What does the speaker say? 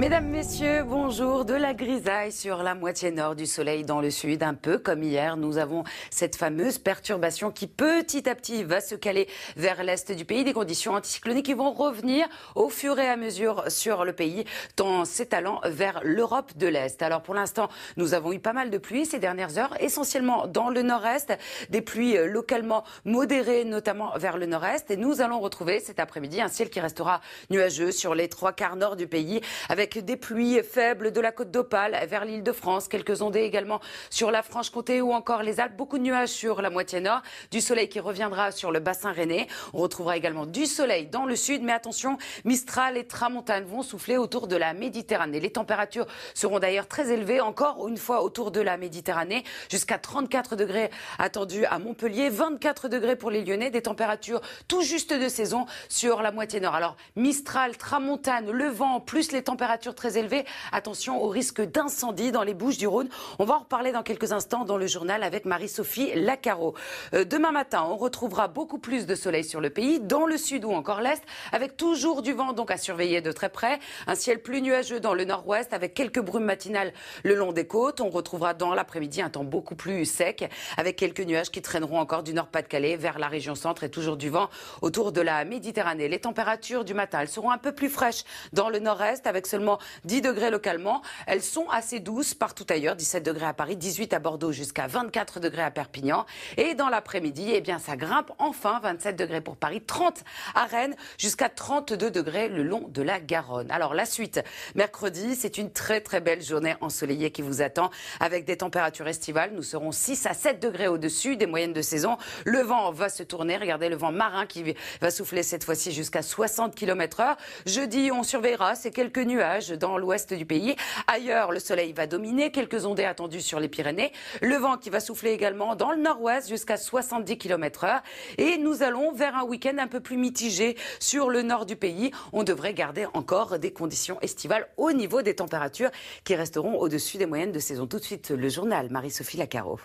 Mesdames, Messieurs, bonjour. De la grisaille sur la moitié nord du soleil dans le sud, un peu comme hier. Nous avons cette fameuse perturbation qui petit à petit va se caler vers l'est du pays. Des conditions anticycloniques qui vont revenir au fur et à mesure sur le pays, en s'étalant vers l'Europe de l'Est. Alors pour l'instant, nous avons eu pas mal de pluie ces dernières heures, essentiellement dans le nord-est, des pluies localement modérées, notamment vers le nord-est. Et nous allons retrouver cet après-midi un ciel qui restera nuageux sur les trois quarts nord du pays, avec des pluies faibles de la côte d'Opale vers l'île de France, quelques ondées également sur la Franche-Comté ou encore les Alpes, beaucoup de nuages sur la moitié nord, du soleil qui reviendra sur le bassin rennais. On retrouvera également du soleil dans le sud, mais attention, Mistral et Tramontane vont souffler autour de la Méditerranée. Les températures seront d'ailleurs très élevées encore une fois autour de la Méditerranée, jusqu'à 34 degrés attendus à Montpellier, 24 degrés pour les Lyonnais, des températures tout juste de saison sur la moitié nord. Alors Mistral, Tramontane, le vent, plus les températures très élevée. Attention au risque d'incendie dans les Bouches du Rhône. On va en reparler dans quelques instants dans le journal avec Marie-Sophie Lacaro. Euh, demain matin, on retrouvera beaucoup plus de soleil sur le pays, dans le sud ou encore l'est, avec toujours du vent donc à surveiller de très près. Un ciel plus nuageux dans le nord-ouest avec quelques brumes matinales le long des côtes. On retrouvera dans l'après-midi un temps beaucoup plus sec avec quelques nuages qui traîneront encore du nord-pas-de-Calais vers la région centre et toujours du vent autour de la Méditerranée. Les températures du matin, elles seront un peu plus fraîches dans le nord-est avec seulement 10 degrés localement. Elles sont assez douces partout ailleurs, 17 degrés à Paris, 18 à Bordeaux, jusqu'à 24 degrés à Perpignan. Et dans l'après-midi, eh bien, ça grimpe enfin, 27 degrés pour Paris, 30 à Rennes, jusqu'à 32 degrés le long de la Garonne. Alors la suite, mercredi, c'est une très très belle journée ensoleillée qui vous attend avec des températures estivales. Nous serons 6 à 7 degrés au-dessus des moyennes de saison. Le vent va se tourner. Regardez le vent marin qui va souffler cette fois-ci jusqu'à 60 km heure. Jeudi, on surveillera ces quelques nuages dans l'ouest du pays. Ailleurs, le soleil va dominer, quelques ondées attendues sur les Pyrénées, le vent qui va souffler également dans le nord-ouest jusqu'à 70 km/h et nous allons vers un week-end un peu plus mitigé sur le nord du pays. On devrait garder encore des conditions estivales au niveau des températures qui resteront au-dessus des moyennes de saison. Tout de suite, le journal Marie-Sophie Lacaro.